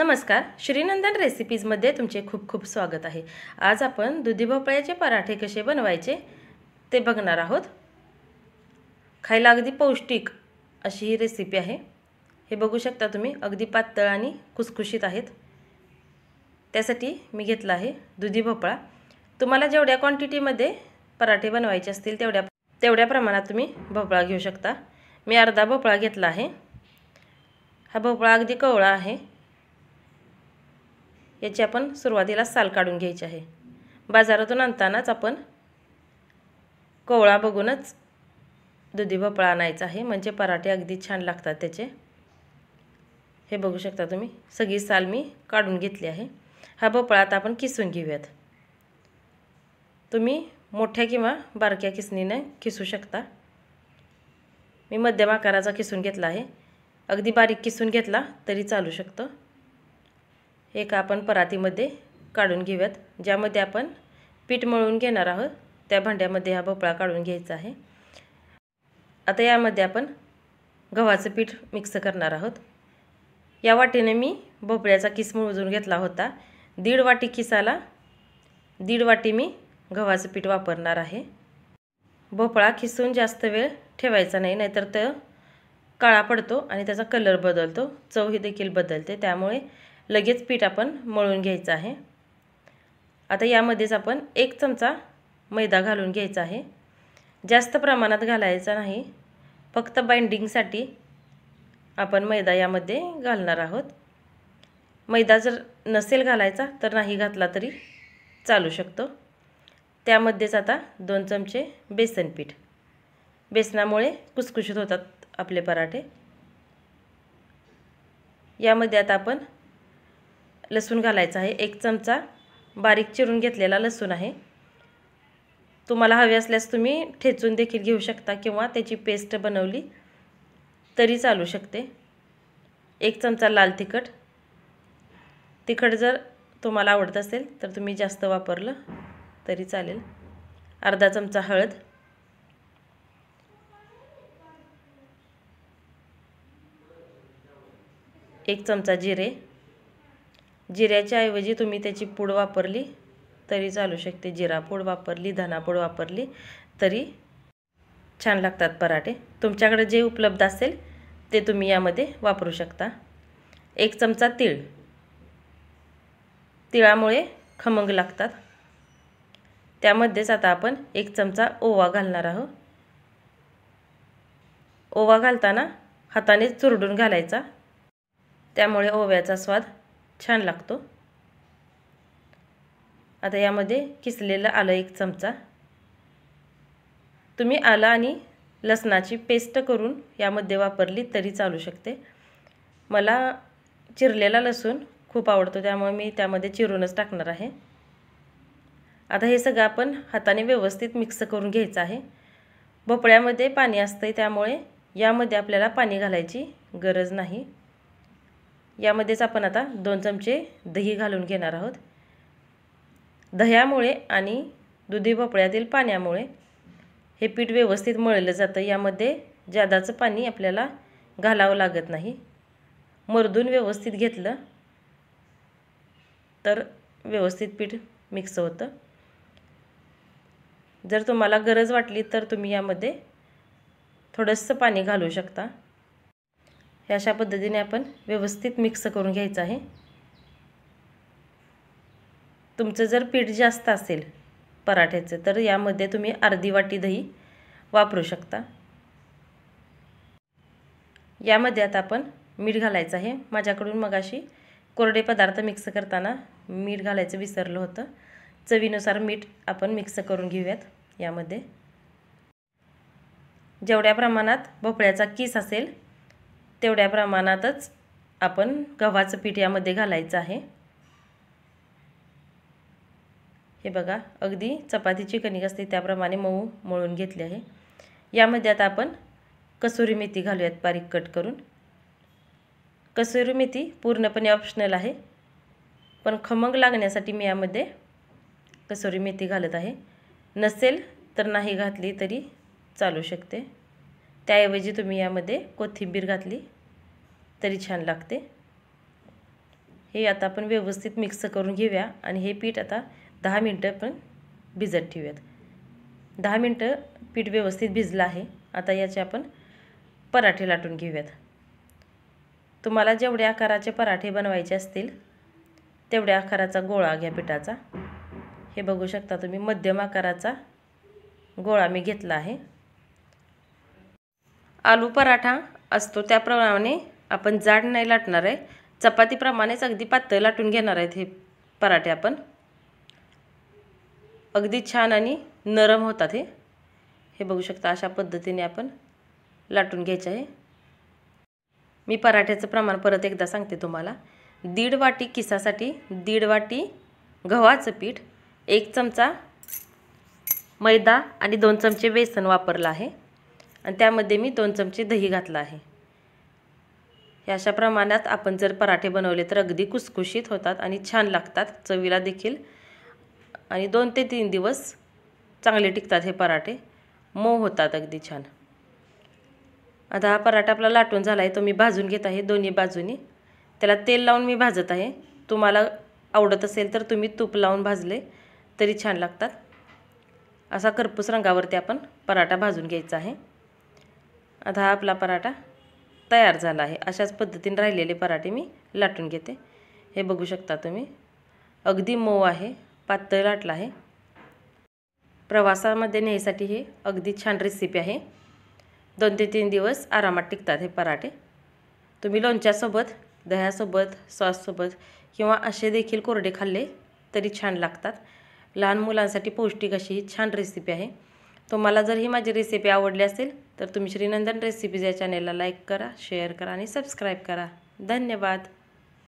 नमस्कार श्रीनंदन रेसिपीजमध्ये तुमचे खूप खूप स्वागत आहे आज आपण दुधी भोपळ्याचे पराठे कसे बनवायचे ते बघणार आहोत खायला अगदी पौष्टिक अशी ही रेसिपी आहे हे बघू शकता तुम्ही अगदी पातळ आणि कुसकुशीत आहेत त्यासाठी मी घेतला आहे दुधी भोपळा तुम्हाला जेवढ्या क्वांटिटीमध्ये पराठे बनवायचे असतील तेवढ्या तेवढ्या प्रमाणात तुम्ही भोपळा घेऊ शकता मी अर्धा भोपळा घेतला आहे हा भोपळा अगदी कवळा आहे याची आपण सुरुवातीला साल काढून घ्यायची आहे बाजारातून आणतानाच आपण कोवळा बघूनच दुधी भोपळा आणायचा आहे म्हणजे पराठे अगदी छान लागतात त्याचे हे बघू शकता तुम्ही सगळी साल मी काढून घेतली आहे हा भोपळा आता आपण किसून घेऊयात तुम्ही मोठ्या किंवा बारक्या किसणीने किसू शकता मी मध्यम आकाराचा किसून घेतला आहे अगदी बारीक किसून घेतला तरी चालू शकतं एक आपण परातीमध्ये काढून घेऊयात ज्यामध्ये आपण पीठ मळून घेणार आहोत त्या भांड्यामध्ये हा भोपळा काढून घ्यायचा आहे आता यामध्ये आपण गव्हाचं पीठ मिक्स करणार आहोत या वाटीने मी भोपळ्याचा किस घेतला होता दीड वाटी किसाला दीड वाटी मी गव्हाचं पीठ वापरणार आहे भोपळा खिसून जास्त वेळ ठेवायचा नाही नाहीतर तो काळा पडतो आणि त्याचा कलर बदलतो चवही देखील बदलते त्यामुळे लगेच पीठ आपण मळून घ्यायचं आहे आता यामध्येच आपण एक चमचा मैदा घालून घ्यायचा आहे जास्त प्रमाणात घालायचा नाही फक्त बाइंडिंगसाठी आपण मैदा यामध्ये घालणार आहोत मैदा जर नसेल घालायचा तर नाही घातला तरी चालू शकतो त्यामध्येच आता दोन चमचे बेसन पीठ बेसनामुळे कुसकुशीत होतात आपले पराठे यामध्ये आता आपण लसूण घालायचा आहे एक चमचा बारीक चिरून घेतलेला लसूण आहे तुम्हाला हवे असल्यास तुम्ही ठेचून देखील घेऊ शकता किंवा त्याची पेस्ट बनवली तरी चालू शकते एक चमचा लाल तिखट तिखट जर तुम्हाला आवडत असेल तर तुम्ही जास्त वापरलं तरी चालेल अर्धा चमचा हळद एक चमचा जिरे जिऱ्याच्या ऐवजी तुम्ही त्याची पूड वापरली तरी चालू शकते जिरा पूड वापरली धनापूड वापरली तरी छान लागतात पराठे तुमच्याकडे जे उपलब्ध असेल ते तुम्ही यामध्ये वापरू शकता एक चमचा तीळ तिळामुळे खमंग लागतात त्यामध्येच आता आपण एक चमचा ओवा घालणार आहोत ओवा घालताना हाताने चुरडून घालायचा त्यामुळे ओव्याचा स्वाद छान लागतो आता यामध्ये किसलेलं आलं एक चमचा तुम्ही आलं आणि लसणाची पेस्ट करून यामध्ये वापरली तरी चालू शकते मला चिरलेला लसूण खूप आवडतो त्यामुळे मी त्यामध्ये चिरूनच टाकणार आहे आता हे सगळं आपण हाताने व्यवस्थित मिक्स करून घ्यायचं आहे भोपळ्यामध्ये पाणी असतं त्यामुळे यामध्ये आपल्याला पाणी घालायची गरज नाही यामध्येच आपण आता दोन चमचे दही घालून घेणार आहोत दह्यामुळे आणि दुधी भोपळ्यातील पाण्यामुळे हे पीठ व्यवस्थित मळलं जातं यामध्ये जादाचं पाणी आपल्याला घालावं लागत नाही मरदून व्यवस्थित घेतलं तर व्यवस्थित पीठ मिक्स होतं जर तुम्हाला गरज वाटली तर तुम्ही यामध्ये थोडंसं पाणी घालू शकता हे अशा पद्धतीने आपण व्यवस्थित मिक्स करून घ्यायचं आहे तुमचं जर पीठ जास्त असेल पराठ्याचं तर यामध्ये तुम्ही अर्धी वाटी दही वापरू शकता यामध्ये आता आपण मीठ घालायचं आहे माझ्याकडून मगाशी कोरडे पदार्थ मिक्स करताना मीठ घालायचं विसरलं होतं चवीनुसार मीठ आपण मिक्स करून घेऊयात यामध्ये जेवढ्या प्रमाणात भोपळ्याचा किस असेल तेवढ्या प्रमाणातच आपण गव्हाचं पीठ यामध्ये घालायचं आहे हे बघा अगदी चपातीची कणिक असते त्याप्रमाणे मऊ मळून घेतली आहे यामध्ये आता आपण कसुरी मेथी घालूयात बारीक कट करून कसुरी मेथी पूर्णपणे ऑप्शनल आहे पण खमंग लागण्यासाठी मी यामध्ये कसुरी मेथी घालत आहे नसेल तर नाही घातली तरी चालू शकते त्याऐवजी तुम्ही यामध्ये कोथिंबीर घातली तरी छान लागते हे आता आपण व्यवस्थित मिक्स करून घेऊया आणि हे पीठ आता दहा मिनटं पण भिजत ठेवूयात दहा मिनटं पीठ व्यवस्थित भिजलं आहे आता याचे आपण पराठे लाटून घेऊयात तुम्हाला जेवढ्या आकाराचे पराठे बनवायचे असतील तेवढ्या आकाराचा गोळा घ्या पिठाचा हे बघू शकता तुम्ही मध्यम आकाराचा गोळा मी घेतला आहे आलू पराठा असतो त्याप्रमाणे आपण जाड नाही लाटणार आहे चपातीप्रमाणेच अगदी पातळ लाटून घेणार आहेत हे पराठे आपण अगदी छान आणि नरम होतात हे हे बघू शकता अशा पद्धतीने आपण लाटून घ्यायचे आहे मी पराठ्याचं प्रमाण परत एकदा सांगते तुम्हाला दीड वाटी किसासाठी दीड वाटी गव्हाचं पीठ एक चमचा मैदा आणि दोन चमचे बेसन वापरलं आहे आणि त्यामध्ये मी दोन चमचे दही घातलं आहे अशा प्रमाणात आपण जर पराठे बनवले तर अगदी कुसकुशीत होतात आणि छान लागतात चवीला देखील आणि दोन ते तीन दिवस चांगले टिकतात हे पराठे मऊ होतात अगदी छान आता हा पराठा आपला लाटून झाला आहे तो मी भाजून घेत आहे दोन्ही बाजूनी त्याला तेल लावून मी भाजत आहे तुम्हाला आवडत असेल तर तुम्ही तूप लावून भाजले तरी छान लागतात असा करपूस रंगावरती आपण पराठा भाजून घ्यायचा आहे आता हा आपला पराठा तयार झाला आहे अशाच पद्धतीने राहिलेले पराठे मी लाटून घेते हे बघू शकता तुम्ही अगदी मऊ आहे पातळ लाटला आहे प्रवासामध्ये न्यायसाठी हे अगदी छान रेसिपी आहे दोन ते तीन दिवस आरामात टिकतात हे पराठे तुम्ही लोणच्यासोबत दह्यासोबत सॉससोबत किंवा असे देखील कोरडे खाल्ले तरी छान लागतात लहान मुलांसाठी पौष्टिक अशी छान रेसिपी आहे तुम्हाला जर ही माझी रेसिपी आवडली असेल तर तुम्ही श्रीनंदन रेसिपीज या चॅनेलला लाईक करा शेअर करा आणि सबस्क्राईब करा धन्यवाद